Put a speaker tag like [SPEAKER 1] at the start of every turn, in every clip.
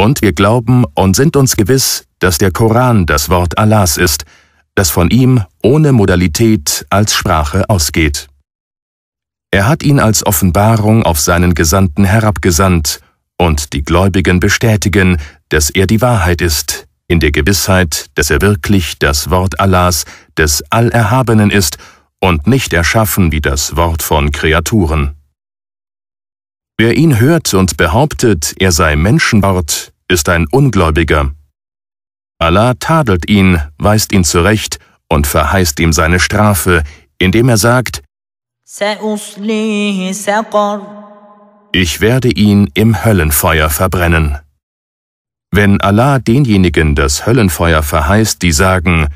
[SPEAKER 1] Und wir glauben und sind uns gewiss, dass der Koran das Wort Allahs ist, das von ihm ohne Modalität als Sprache ausgeht. Er hat ihn als Offenbarung auf seinen Gesandten herabgesandt, und die Gläubigen bestätigen, dass er die Wahrheit ist, in der Gewissheit, dass er wirklich das Wort Allahs, des Allerhabenen ist und nicht erschaffen wie das Wort von Kreaturen. Wer ihn hört und behauptet, er sei Menschenwort, ist ein Ungläubiger. Allah tadelt ihn, weist ihn zurecht und verheißt ihm seine Strafe, indem er sagt, ich werde ihn im Höllenfeuer verbrennen. Wenn Allah denjenigen das Höllenfeuer verheißt, die sagen,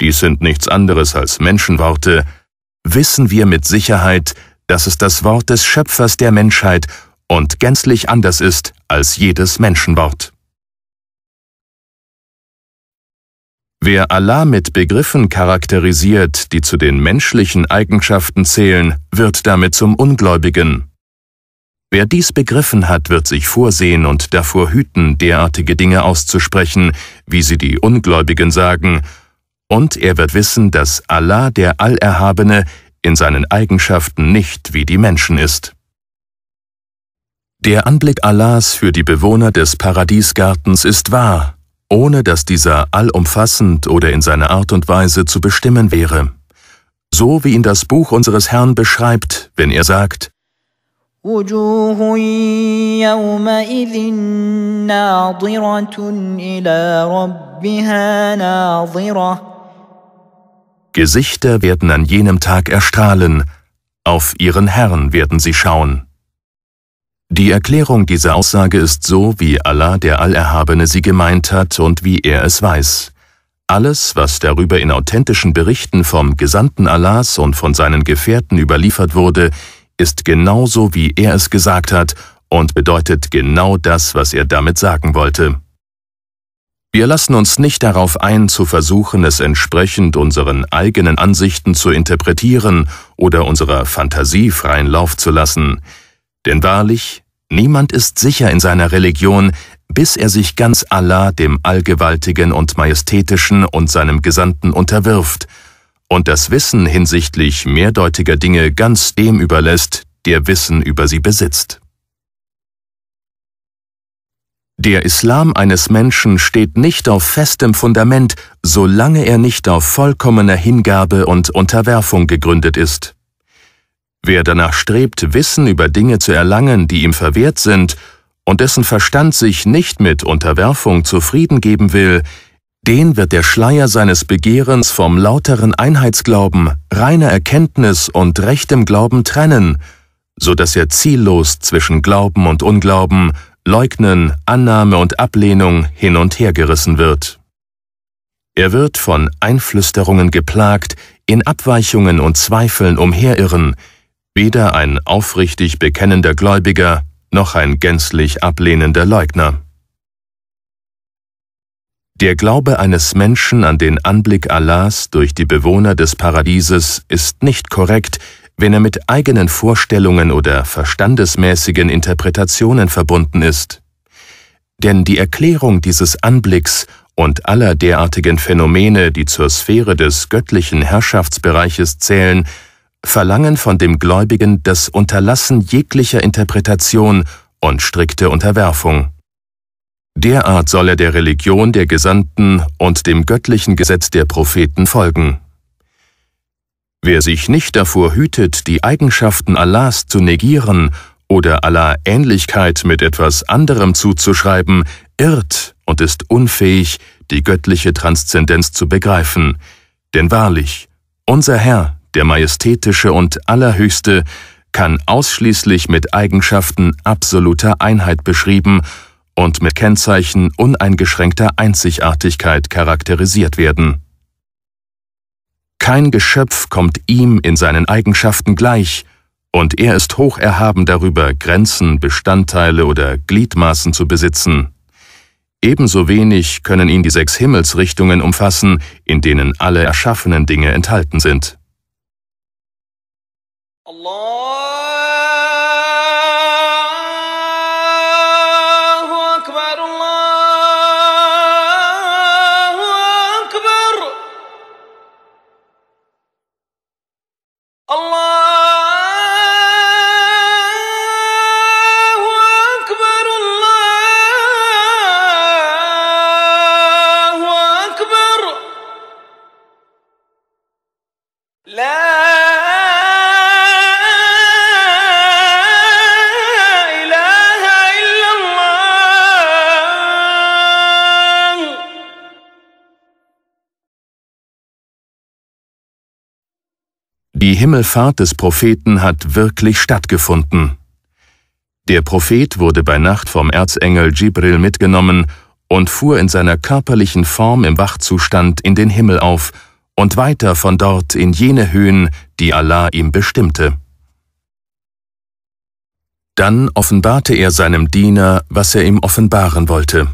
[SPEAKER 1] dies sind nichts anderes als Menschenworte, wissen wir mit Sicherheit, dass es das Wort des Schöpfers der Menschheit und gänzlich anders ist als jedes Menschenwort. Wer Allah mit Begriffen charakterisiert, die zu den menschlichen Eigenschaften zählen, wird damit zum Ungläubigen. Wer dies begriffen hat, wird sich vorsehen und davor hüten, derartige Dinge auszusprechen, wie sie die Ungläubigen sagen, und er wird wissen, dass Allah, der Allerhabene, in seinen Eigenschaften nicht wie die Menschen ist. Der Anblick Allahs für die Bewohner des Paradiesgartens ist wahr, ohne dass dieser allumfassend oder in seiner Art und Weise zu bestimmen wäre. So wie ihn das Buch unseres Herrn beschreibt, wenn er sagt, Gesichter werden an jenem Tag erstrahlen, auf ihren Herrn werden sie schauen. Die Erklärung dieser Aussage ist so, wie Allah der Allerhabene sie gemeint hat und wie er es weiß. Alles, was darüber in authentischen Berichten vom Gesandten Allahs und von seinen Gefährten überliefert wurde, ist genauso, wie er es gesagt hat und bedeutet genau das, was er damit sagen wollte. Wir lassen uns nicht darauf ein, zu versuchen, es entsprechend unseren eigenen Ansichten zu interpretieren oder unserer Fantasie freien Lauf zu lassen. Denn wahrlich, niemand ist sicher in seiner Religion, bis er sich ganz Allah, dem Allgewaltigen und Majestätischen und seinem Gesandten unterwirft und das Wissen hinsichtlich mehrdeutiger Dinge ganz dem überlässt, der Wissen über sie besitzt. Der Islam eines Menschen steht nicht auf festem Fundament, solange er nicht auf vollkommener Hingabe und Unterwerfung gegründet ist. Wer danach strebt, Wissen über Dinge zu erlangen, die ihm verwehrt sind, und dessen Verstand sich nicht mit Unterwerfung zufrieden geben will, den wird der Schleier seines Begehrens vom lauteren Einheitsglauben, reiner Erkenntnis und rechtem Glauben trennen, so dass er ziellos zwischen Glauben und Unglauben Leugnen, Annahme und Ablehnung hin und her gerissen wird. Er wird von Einflüsterungen geplagt, in Abweichungen und Zweifeln umherirren, weder ein aufrichtig bekennender Gläubiger noch ein gänzlich ablehnender Leugner. Der Glaube eines Menschen an den Anblick Allahs durch die Bewohner des Paradieses ist nicht korrekt, wenn er mit eigenen Vorstellungen oder verstandesmäßigen Interpretationen verbunden ist. Denn die Erklärung dieses Anblicks und aller derartigen Phänomene, die zur Sphäre des göttlichen Herrschaftsbereiches zählen, verlangen von dem Gläubigen das Unterlassen jeglicher Interpretation und strikte Unterwerfung. Derart soll er der Religion der Gesandten und dem göttlichen Gesetz der Propheten folgen. Wer sich nicht davor hütet, die Eigenschaften Allahs zu negieren oder Allah Ähnlichkeit mit etwas anderem zuzuschreiben, irrt und ist unfähig, die göttliche Transzendenz zu begreifen. Denn wahrlich, unser Herr, der Majestätische und Allerhöchste, kann ausschließlich mit Eigenschaften absoluter Einheit beschrieben und mit Kennzeichen uneingeschränkter Einzigartigkeit charakterisiert werden. Kein Geschöpf kommt ihm in seinen Eigenschaften gleich, und er ist hoch erhaben darüber, Grenzen, Bestandteile oder Gliedmaßen zu besitzen. Ebenso wenig können ihn die sechs Himmelsrichtungen umfassen, in denen alle erschaffenen Dinge enthalten sind. Allah. Die Himmelfahrt des Propheten hat wirklich stattgefunden. Der Prophet wurde bei Nacht vom Erzengel Jibril mitgenommen und fuhr in seiner körperlichen Form im Wachzustand in den Himmel auf und weiter von dort in jene Höhen, die Allah ihm bestimmte. Dann offenbarte er seinem Diener, was er ihm offenbaren wollte.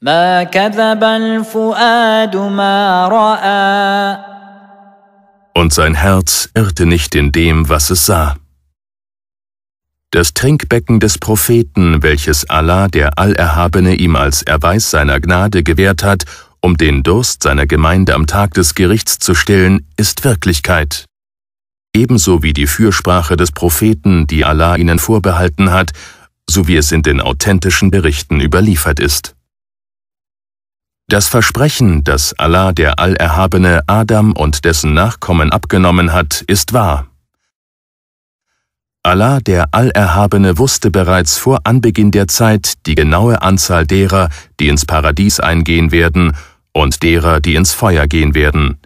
[SPEAKER 1] ما كذب الفؤاد ma ra'a und sein Herz irrte nicht in dem, was es sah. Das Trinkbecken des Propheten, welches Allah, der Allerhabene, ihm als Erweis seiner Gnade gewährt hat, um den Durst seiner Gemeinde am Tag des Gerichts zu stillen, ist Wirklichkeit. Ebenso wie die Fürsprache des Propheten, die Allah ihnen vorbehalten hat, so wie es in den authentischen Berichten überliefert ist. Das Versprechen, das Allah der Allerhabene Adam und dessen Nachkommen abgenommen hat, ist wahr. Allah der Allerhabene wusste bereits vor Anbeginn der Zeit die genaue Anzahl derer, die ins Paradies eingehen werden, und derer, die ins Feuer gehen werden.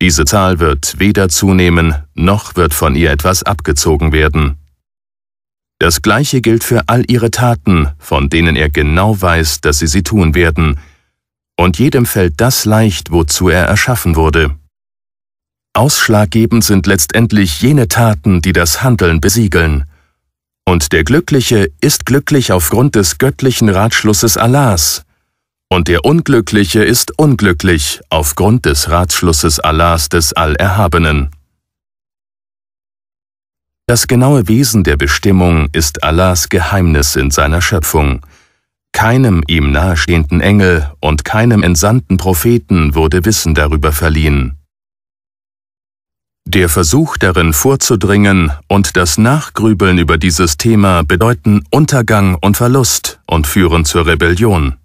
[SPEAKER 1] Diese Zahl wird weder zunehmen, noch wird von ihr etwas abgezogen werden. Das gleiche gilt für all ihre Taten, von denen er genau weiß, dass sie sie tun werden, und jedem fällt das leicht, wozu er erschaffen wurde. Ausschlaggebend sind letztendlich jene Taten, die das Handeln besiegeln. Und der Glückliche ist glücklich aufgrund des göttlichen Ratschlusses Allahs, und der Unglückliche ist unglücklich aufgrund des Ratschlusses Allahs des Allerhabenen. Das genaue Wesen der Bestimmung ist Allahs Geheimnis in seiner Schöpfung, keinem ihm nahestehenden Engel und keinem entsandten Propheten wurde Wissen darüber verliehen. Der Versuch darin vorzudringen und das Nachgrübeln über dieses Thema bedeuten Untergang und Verlust und führen zur Rebellion.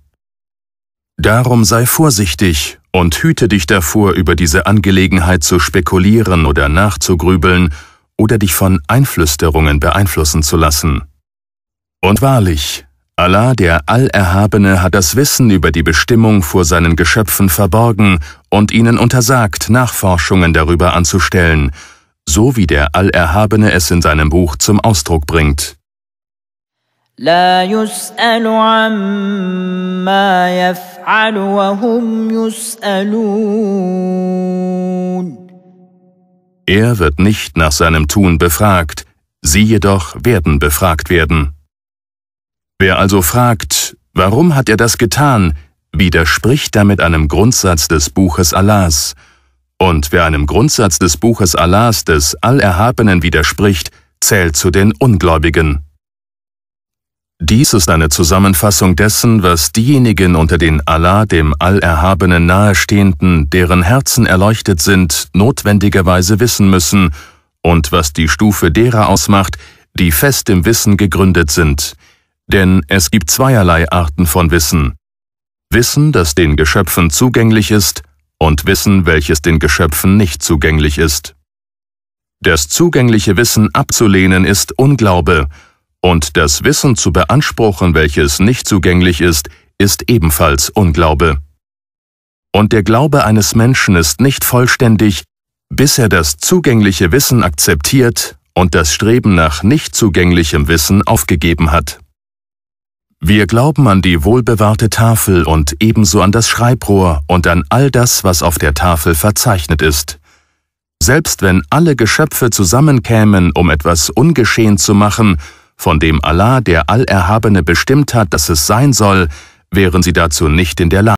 [SPEAKER 1] Darum sei vorsichtig und hüte dich davor, über diese Angelegenheit zu spekulieren oder nachzugrübeln oder dich von Einflüsterungen beeinflussen zu lassen. Und wahrlich, Allah, der Allerhabene, hat das Wissen über die Bestimmung vor seinen Geschöpfen verborgen und ihnen untersagt, Nachforschungen darüber anzustellen, so wie der Allerhabene es in seinem Buch zum Ausdruck bringt. Er wird nicht nach seinem Tun befragt, sie jedoch werden befragt werden. Wer also fragt, warum hat er das getan, widerspricht damit einem Grundsatz des Buches Allahs. Und wer einem Grundsatz des Buches Allahs des Allerhabenen widerspricht, zählt zu den Ungläubigen. Dies ist eine Zusammenfassung dessen, was diejenigen unter den Allah, dem Allerhabenen nahestehenden, deren Herzen erleuchtet sind, notwendigerweise wissen müssen und was die Stufe derer ausmacht, die fest im Wissen gegründet sind – denn es gibt zweierlei Arten von Wissen. Wissen, das den Geschöpfen zugänglich ist, und Wissen, welches den Geschöpfen nicht zugänglich ist. Das zugängliche Wissen abzulehnen ist Unglaube, und das Wissen zu beanspruchen, welches nicht zugänglich ist, ist ebenfalls Unglaube. Und der Glaube eines Menschen ist nicht vollständig, bis er das zugängliche Wissen akzeptiert und das Streben nach nicht zugänglichem Wissen aufgegeben hat. Wir glauben an die wohlbewahrte Tafel und ebenso an das Schreibrohr und an all das, was auf der Tafel verzeichnet ist. Selbst wenn alle Geschöpfe zusammenkämen, um etwas ungeschehen zu machen, von dem Allah der Allerhabene bestimmt hat, dass es sein soll, wären sie dazu nicht in der Lage.